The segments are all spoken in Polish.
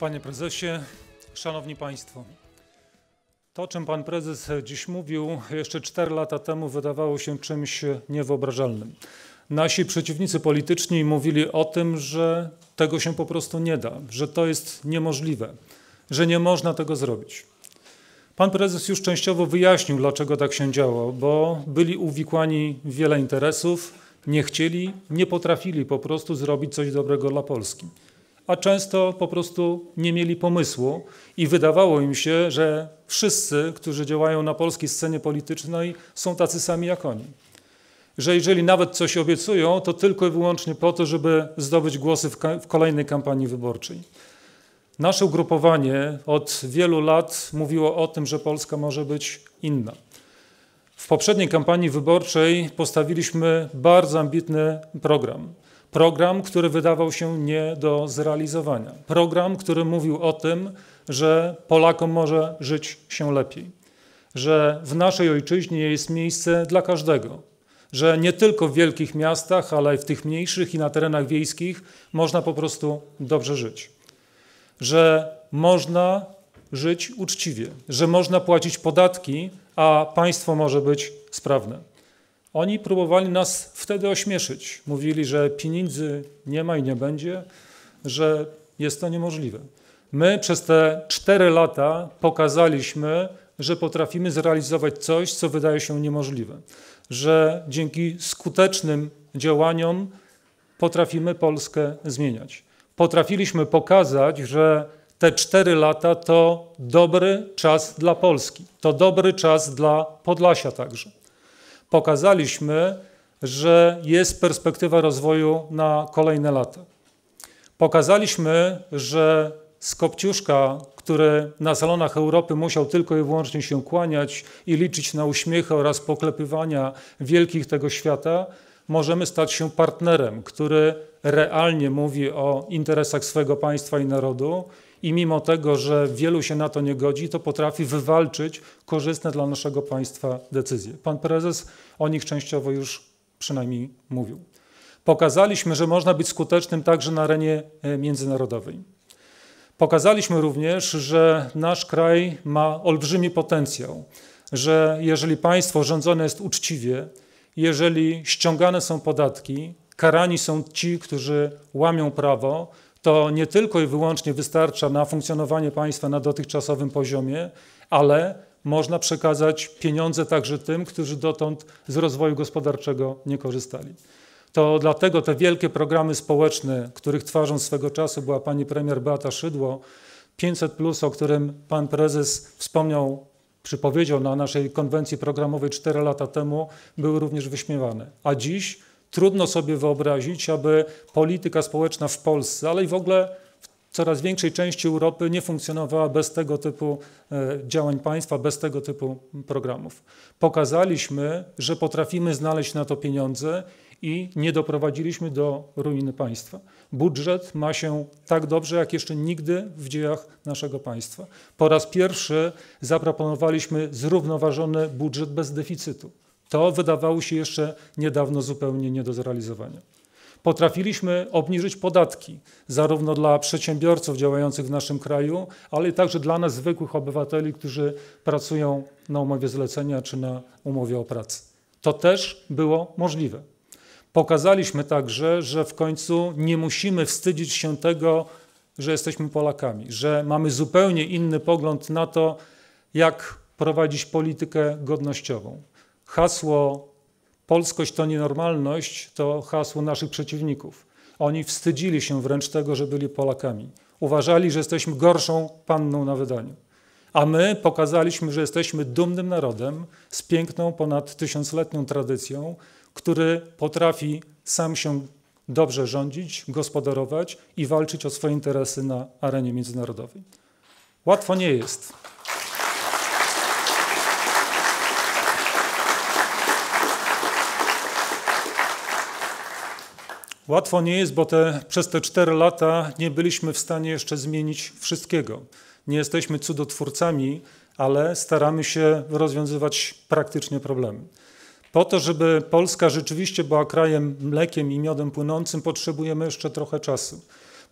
Panie prezesie, szanowni państwo. To, o czym pan prezes dziś mówił, jeszcze 4 lata temu wydawało się czymś niewyobrażalnym. Nasi przeciwnicy polityczni mówili o tym, że tego się po prostu nie da, że to jest niemożliwe, że nie można tego zrobić. Pan prezes już częściowo wyjaśnił, dlaczego tak się działo, bo byli uwikłani w wiele interesów, nie chcieli, nie potrafili po prostu zrobić coś dobrego dla Polski a często po prostu nie mieli pomysłu i wydawało im się, że wszyscy, którzy działają na polskiej scenie politycznej, są tacy sami jak oni. Że jeżeli nawet coś obiecują, to tylko i wyłącznie po to, żeby zdobyć głosy w, kolejnej kampanii wyborczej. Nasze ugrupowanie od wielu lat mówiło o tym, że Polska może być inna. W poprzedniej kampanii wyborczej postawiliśmy bardzo ambitny program. Program, który wydawał się nie do zrealizowania. Program, który mówił o tym, że Polakom może żyć się lepiej, że w naszej ojczyźnie jest miejsce dla każdego, że nie tylko w wielkich miastach, ale i w tych mniejszych i na terenach wiejskich można po prostu dobrze żyć, że można żyć uczciwie, że można płacić podatki, a państwo może być sprawne. Oni próbowali nas wtedy ośmieszyć. Mówili, że pieniędzy nie ma i nie będzie, że jest to niemożliwe. My przez te cztery lata pokazaliśmy, że potrafimy zrealizować coś, co wydaje się niemożliwe. Że dzięki skutecznym działaniom potrafimy Polskę zmieniać. Potrafiliśmy pokazać, że te cztery lata to dobry czas dla Polski, to dobry czas dla Podlasia także pokazaliśmy, że jest perspektywa rozwoju na kolejne lata. Pokazaliśmy, że z Kopciuszka, który na salonach Europy musiał tylko i wyłącznie się kłaniać i liczyć na uśmiechy oraz poklepywania wielkich tego świata, możemy stać się partnerem, który realnie mówi o interesach swego państwa i narodu i mimo tego, że wielu się na to nie godzi, to potrafi wywalczyć korzystne dla naszego państwa decyzje. Pan prezes o nich częściowo już przynajmniej mówił. Pokazaliśmy, że można być skutecznym także na arenie e, międzynarodowej. Pokazaliśmy również, że nasz kraj ma olbrzymi potencjał, że jeżeli państwo rządzone jest uczciwie, jeżeli ściągane są podatki, karani są ci, którzy łamią prawo, to nie tylko i wyłącznie wystarcza na funkcjonowanie państwa na dotychczasowym poziomie, ale można przekazać pieniądze także tym, którzy dotąd z rozwoju gospodarczego nie korzystali. To dlatego te wielkie programy społeczne, których twarzą swego czasu była pani premier Beata Szydło, 500, plus, o którym pan prezes wspomniał, przypowiedział na naszej konwencji programowej 4 lata temu, były również wyśmiewane. A dziś Trudno sobie wyobrazić, aby polityka społeczna w Polsce, ale i w ogóle w coraz większej części Europy nie funkcjonowała bez tego typu e, działań państwa, bez tego typu programów. Pokazaliśmy, że potrafimy znaleźć na to pieniądze i nie doprowadziliśmy do ruiny państwa. Budżet ma się tak dobrze, jak jeszcze nigdy w dziejach naszego państwa. Po raz pierwszy zaproponowaliśmy zrównoważony budżet bez deficytu. To wydawało się jeszcze niedawno zupełnie nie do zrealizowania. Potrafiliśmy obniżyć podatki, zarówno dla przedsiębiorców działających w naszym kraju, ale także dla nas, zwykłych obywateli, którzy pracują na umowie zlecenia czy na umowie o pracę. To też było możliwe. Pokazaliśmy także, że w końcu nie musimy wstydzić się tego, że jesteśmy Polakami, że mamy zupełnie inny pogląd na to, jak prowadzić politykę godnościową, Hasło Polskość to nienormalność to hasło naszych przeciwników. Oni wstydzili się wręcz tego, że byli Polakami. Uważali, że jesteśmy gorszą panną na wydaniu. A my pokazaliśmy, że jesteśmy dumnym narodem z piękną, ponad tysiącletnią tradycją, który potrafi sam się dobrze rządzić, gospodarować i walczyć o swoje interesy na arenie międzynarodowej. Łatwo nie jest. Łatwo nie jest, bo te, przez te cztery lata nie byliśmy w stanie jeszcze zmienić wszystkiego. Nie jesteśmy cudotwórcami, ale staramy się rozwiązywać praktycznie problemy. Po to, żeby Polska rzeczywiście była krajem mlekiem i miodem płynącym, potrzebujemy jeszcze trochę czasu.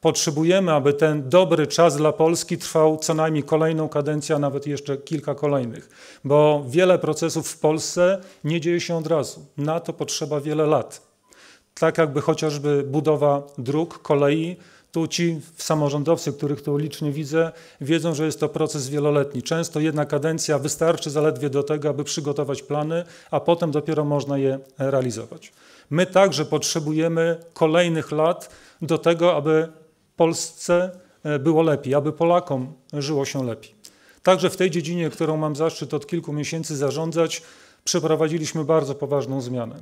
Potrzebujemy, aby ten dobry czas dla Polski trwał co najmniej kolejną kadencję, a nawet jeszcze kilka kolejnych, bo wiele procesów w Polsce nie dzieje się od razu. Na to potrzeba wiele lat. Tak jakby chociażby budowa dróg, kolei, tu ci samorządowcy, których tu licznie widzę, wiedzą, że jest to proces wieloletni. Często jedna kadencja wystarczy zaledwie do tego, aby przygotować plany, a potem dopiero można je realizować. My także potrzebujemy kolejnych lat do tego, aby Polsce e, było lepiej, aby Polakom żyło się lepiej. Także w tej dziedzinie, którą mam zaszczyt od kilku miesięcy zarządzać, przeprowadziliśmy bardzo poważną zmianę.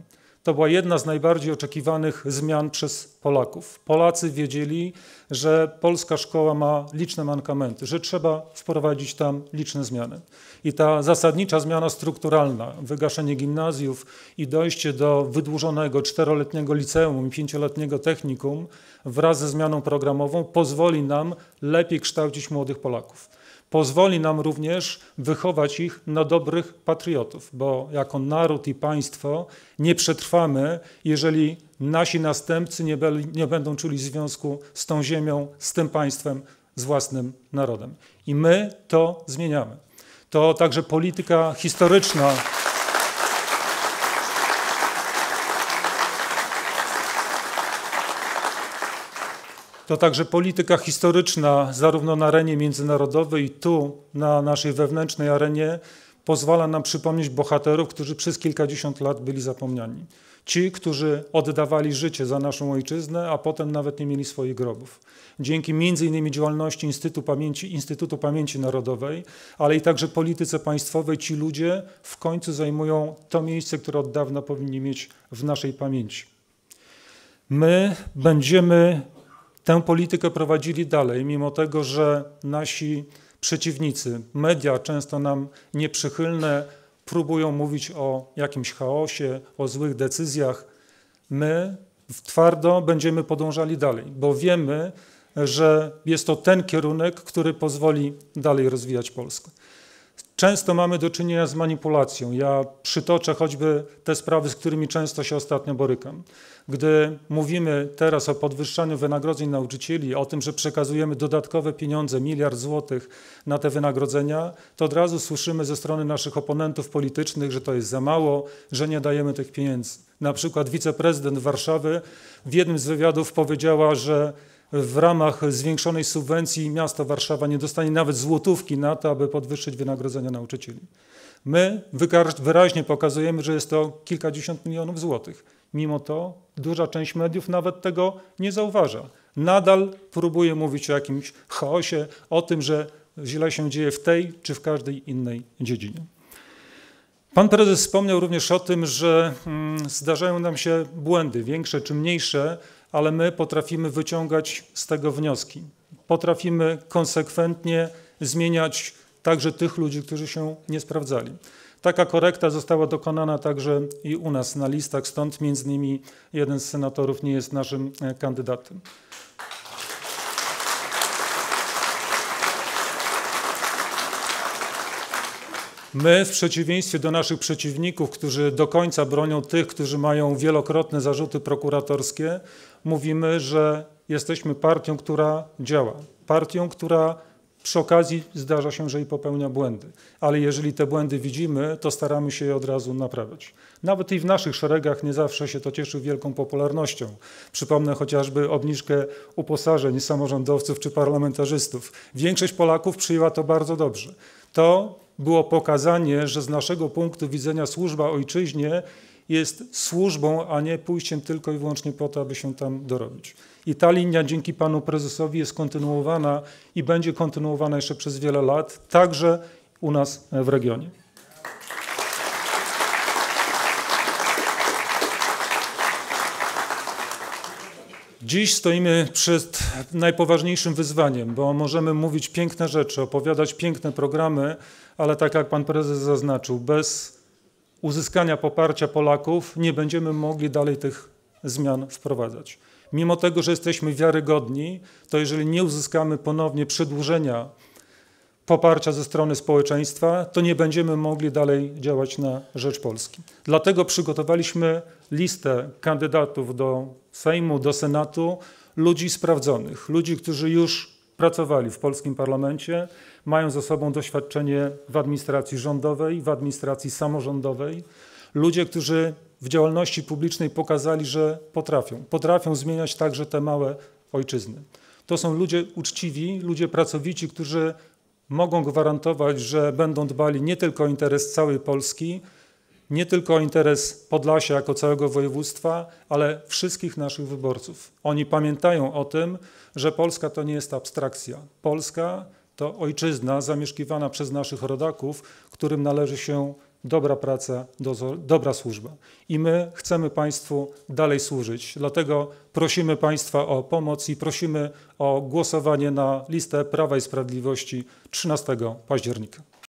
To była jedna z najbardziej oczekiwanych zmian przez Polaków. Polacy wiedzieli, że polska szkoła ma liczne mankamenty, że trzeba wprowadzić tam liczne zmiany. I ta zasadnicza zmiana strukturalna, wygaszenie gimnazjów i dojście do wydłużonego czteroletniego liceum i pięcioletniego technikum wraz ze zmianą programową pozwoli nam lepiej kształcić młodych Polaków pozwoli nam również wychować ich na dobrych patriotów, bo jako naród i państwo nie przetrwamy, jeżeli nasi następcy nie, nie będą czuli związku z tą ziemią, z tym państwem, z własnym narodem. I my to zmieniamy. To także polityka historyczna. to także polityka historyczna, zarówno na arenie międzynarodowej, i tu na naszej wewnętrznej arenie, pozwala nam przypomnieć bohaterów, którzy przez kilkadziesiąt lat byli zapomniani. Ci, którzy oddawali życie za naszą ojczyznę, a potem nawet nie mieli swoich grobów. Dzięki m.in. działalności Instytutu Pamięci, Instytutu Pamięci Narodowej, ale i także polityce państwowej, ci ludzie w końcu zajmują to miejsce, które od dawna powinni mieć w naszej pamięci. My będziemy tę politykę prowadzili dalej, mimo tego, że nasi przeciwnicy, media często nam nieprzychylne, próbują mówić o jakimś chaosie, o złych decyzjach. My twardo będziemy podążali dalej, bo wiemy, że jest to ten kierunek, który pozwoli dalej rozwijać Polskę. Często mamy do czynienia z manipulacją. Ja przytoczę choćby te sprawy, z którymi często się ostatnio borykam. Gdy mówimy teraz o podwyższaniu wynagrodzeń nauczycieli, o tym, że przekazujemy dodatkowe pieniądze, miliard złotych na te wynagrodzenia, to od razu słyszymy ze strony naszych oponentów politycznych, że to jest za mało, że nie dajemy tych pieniędzy. Na przykład wiceprezydent Warszawy w jednym z wywiadów powiedziała, że w ramach zwiększonej subwencji miasto Warszawa nie dostanie nawet złotówki na to, aby podwyższyć wynagrodzenia nauczycieli. My wyraźnie pokazujemy, że jest to kilkadziesiąt milionów złotych. Mimo to duża część mediów nawet tego nie zauważa. Nadal próbuje mówić o jakimś chaosie, o tym, że źle się dzieje w tej czy w każdej innej dziedzinie. Pan prezes wspomniał również o tym, że mm, zdarzają nam się błędy, większe czy mniejsze, ale my potrafimy wyciągać z tego wnioski. Potrafimy konsekwentnie zmieniać także tych ludzi, którzy się nie sprawdzali. Taka korekta została dokonana także i u nas na listach, stąd między innymi jeden z senatorów nie jest naszym e, kandydatem. My, w przeciwieństwie do naszych przeciwników, którzy do końca bronią tych, którzy mają wielokrotne zarzuty prokuratorskie, mówimy, że jesteśmy partią, która działa. Partią, która przy okazji zdarza się, że i popełnia błędy. Ale jeżeli te błędy widzimy, to staramy się je od razu naprawiać. Nawet i w naszych szeregach nie zawsze się to cieszy wielką popularnością. Przypomnę chociażby obniżkę uposażeń samorządowców czy parlamentarzystów. Większość Polaków przyjęła to bardzo dobrze. To było pokazanie, że z naszego punktu widzenia służba ojczyźnie jest służbą, a nie pójściem tylko i wyłącznie po to, aby się tam dorobić. I ta linia dzięki panu prezesowi jest kontynuowana i będzie kontynuowana jeszcze przez wiele lat, także u nas w regionie. Dziś stoimy przed najpoważniejszym wyzwaniem, bo możemy mówić piękne rzeczy, opowiadać piękne programy, ale tak jak pan prezes zaznaczył, bez uzyskania poparcia Polaków nie będziemy mogli dalej tych zmian wprowadzać. Mimo tego, że jesteśmy wiarygodni, to jeżeli nie uzyskamy ponownie przedłużenia poparcia ze strony społeczeństwa, to nie będziemy mogli dalej działać na rzecz Polski. Dlatego przygotowaliśmy listę kandydatów do Sejmu, do Senatu, ludzi sprawdzonych, ludzi, którzy już pracowali w polskim parlamencie, mają za sobą doświadczenie w administracji rządowej, w administracji samorządowej, ludzie, którzy w działalności publicznej pokazali, że potrafią. Potrafią zmieniać także te małe ojczyzny. To są ludzie uczciwi, ludzie pracowici, którzy mogą gwarantować, że będą dbali nie tylko o interes całej Polski, nie tylko o interes Podlasia jako całego województwa, ale wszystkich naszych wyborców. Oni pamiętają o tym, że Polska to nie jest abstrakcja. Polska to ojczyzna zamieszkiwana przez naszych rodaków, którym należy się dobra praca, dozor, dobra służba. I my chcemy Państwu dalej służyć. Dlatego prosimy Państwa o pomoc i prosimy o głosowanie na listę Prawa i Sprawiedliwości 13 października.